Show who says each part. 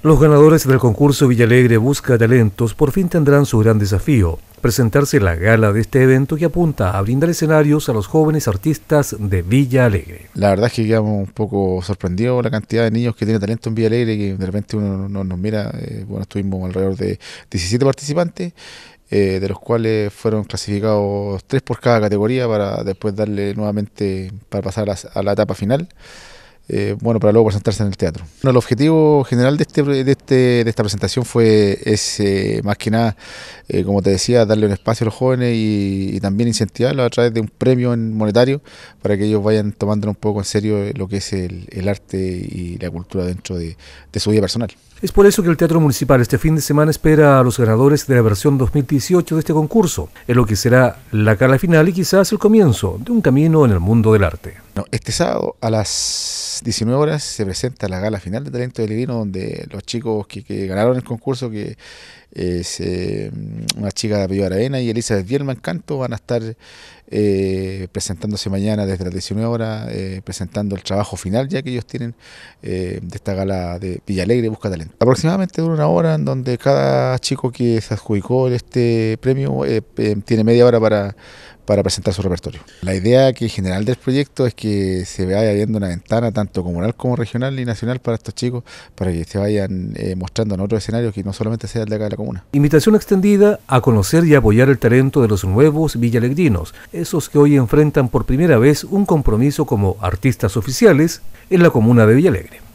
Speaker 1: Los ganadores del concurso Villalegre Busca Talentos por fin tendrán su gran desafío, presentarse en la gala de este evento que apunta a brindar escenarios a los jóvenes artistas de Villa Alegre. La verdad es que quedamos un poco sorprendidos la cantidad de niños que tienen
Speaker 2: talento en Villa Alegre, que de repente uno nos mira, eh, bueno, estuvimos alrededor de 17 participantes, eh, de los cuales fueron clasificados tres por cada categoría para después darle nuevamente, para pasar a la etapa final. Eh, bueno, para luego presentarse en el teatro. Bueno, el objetivo general de, este, de, este, de esta presentación fue, es eh, más que nada, eh, como te decía, darle un espacio a los jóvenes y, también incentivarlos a través de un premio monetario para que ellos vayan tomando un poco en serio lo que es el, arte y la cultura dentro de, de su vida personal.
Speaker 1: Es por eso que el Teatro Municipal este fin de semana espera a los ganadores de la versión 2018 de este concurso, en lo que será la cara final y quizás el comienzo de un camino en el mundo del arte. Este sábado a las 19 horas se presenta la gala final de
Speaker 2: Talento de Livino donde los chicos que, ganaron el concurso, que es eh, una chica de apellido Aravena y de Bielman Canto, van a estar eh, presentándose mañana desde las 19 horas, eh, presentando el trabajo final ya que ellos tienen eh, de esta gala de Villa Alegre Busca Talento. Aproximadamente dura una hora en donde cada chico que se adjudicó este premio tiene media hora para para presentar su repertorio. La idea que general del proyecto es que se vaya abriendo una ventana tanto comunal como regional y nacional para estos chicos, para que se vayan eh, mostrando en otros escenarios que no solamente sea el de acá de la comuna.
Speaker 1: Invitación extendida a conocer y apoyar el talento de los nuevos villalegrinos, esos que hoy enfrentan por primera vez un compromiso como artistas oficiales en la comuna de Villalegre.